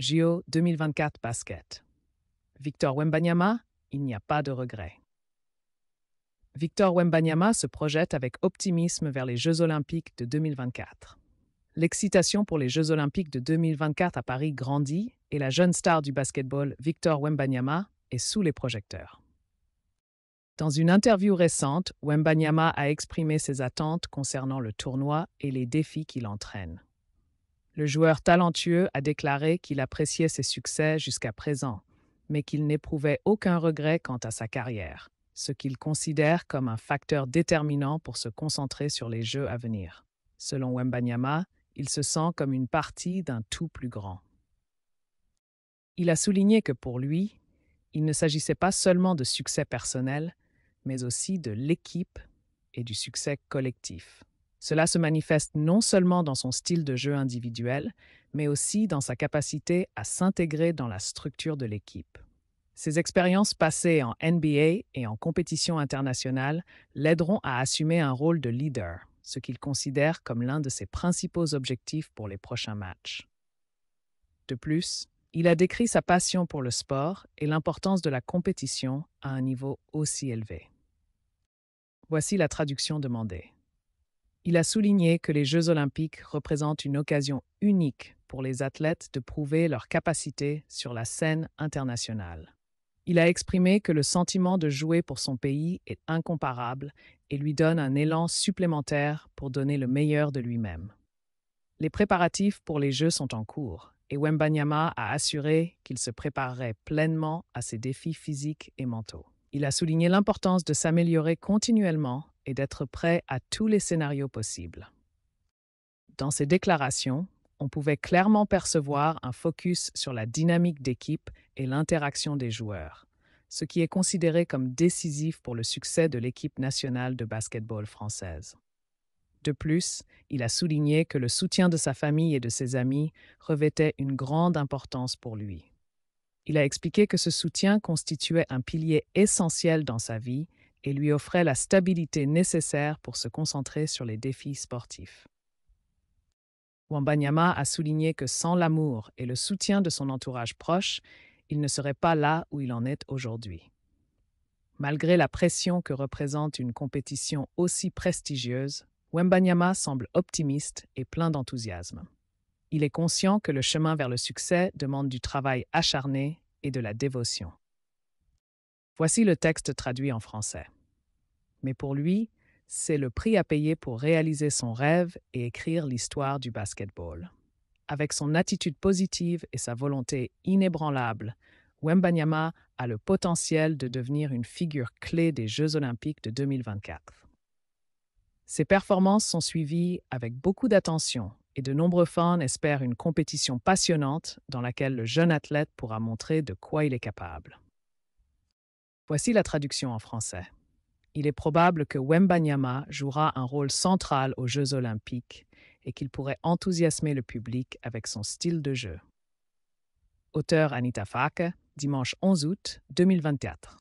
JO 2024 basket. Victor Wembanyama, il n'y a pas de regret. Victor Wembanyama se projette avec optimisme vers les Jeux olympiques de 2024. L'excitation pour les Jeux olympiques de 2024 à Paris grandit et la jeune star du basketball Victor Wembanyama est sous les projecteurs. Dans une interview récente, Wembanyama a exprimé ses attentes concernant le tournoi et les défis qu'il entraîne. Le joueur talentueux a déclaré qu'il appréciait ses succès jusqu'à présent, mais qu'il n'éprouvait aucun regret quant à sa carrière, ce qu'il considère comme un facteur déterminant pour se concentrer sur les jeux à venir. Selon Wembanyama, il se sent comme une partie d'un tout plus grand. Il a souligné que pour lui, il ne s'agissait pas seulement de succès personnel, mais aussi de l'équipe et du succès collectif. Cela se manifeste non seulement dans son style de jeu individuel, mais aussi dans sa capacité à s'intégrer dans la structure de l'équipe. Ses expériences passées en NBA et en compétition internationale l'aideront à assumer un rôle de leader, ce qu'il considère comme l'un de ses principaux objectifs pour les prochains matchs. De plus, il a décrit sa passion pour le sport et l'importance de la compétition à un niveau aussi élevé. Voici la traduction demandée. Il a souligné que les Jeux olympiques représentent une occasion unique pour les athlètes de prouver leur capacité sur la scène internationale. Il a exprimé que le sentiment de jouer pour son pays est incomparable et lui donne un élan supplémentaire pour donner le meilleur de lui-même. Les préparatifs pour les Jeux sont en cours et Wembanyama a assuré qu'il se préparerait pleinement à ses défis physiques et mentaux. Il a souligné l'importance de s'améliorer continuellement et d'être prêt à tous les scénarios possibles. Dans ses déclarations, on pouvait clairement percevoir un focus sur la dynamique d'équipe et l'interaction des joueurs, ce qui est considéré comme décisif pour le succès de l'équipe nationale de basketball française. De plus, il a souligné que le soutien de sa famille et de ses amis revêtait une grande importance pour lui. Il a expliqué que ce soutien constituait un pilier essentiel dans sa vie et lui offrait la stabilité nécessaire pour se concentrer sur les défis sportifs. Wambanyama a souligné que sans l'amour et le soutien de son entourage proche, il ne serait pas là où il en est aujourd'hui. Malgré la pression que représente une compétition aussi prestigieuse, Wembanyama semble optimiste et plein d'enthousiasme. Il est conscient que le chemin vers le succès demande du travail acharné et de la dévotion. Voici le texte traduit en français. Mais pour lui, c'est le prix à payer pour réaliser son rêve et écrire l'histoire du basketball. Avec son attitude positive et sa volonté inébranlable, Wembanyama a le potentiel de devenir une figure clé des Jeux olympiques de 2024. Ses performances sont suivies avec beaucoup d'attention et de nombreux fans espèrent une compétition passionnante dans laquelle le jeune athlète pourra montrer de quoi il est capable. Voici la traduction en français. Il est probable que Wembanyama jouera un rôle central aux Jeux olympiques et qu'il pourrait enthousiasmer le public avec son style de jeu. Auteur Anita Fake, dimanche 11 août 2024.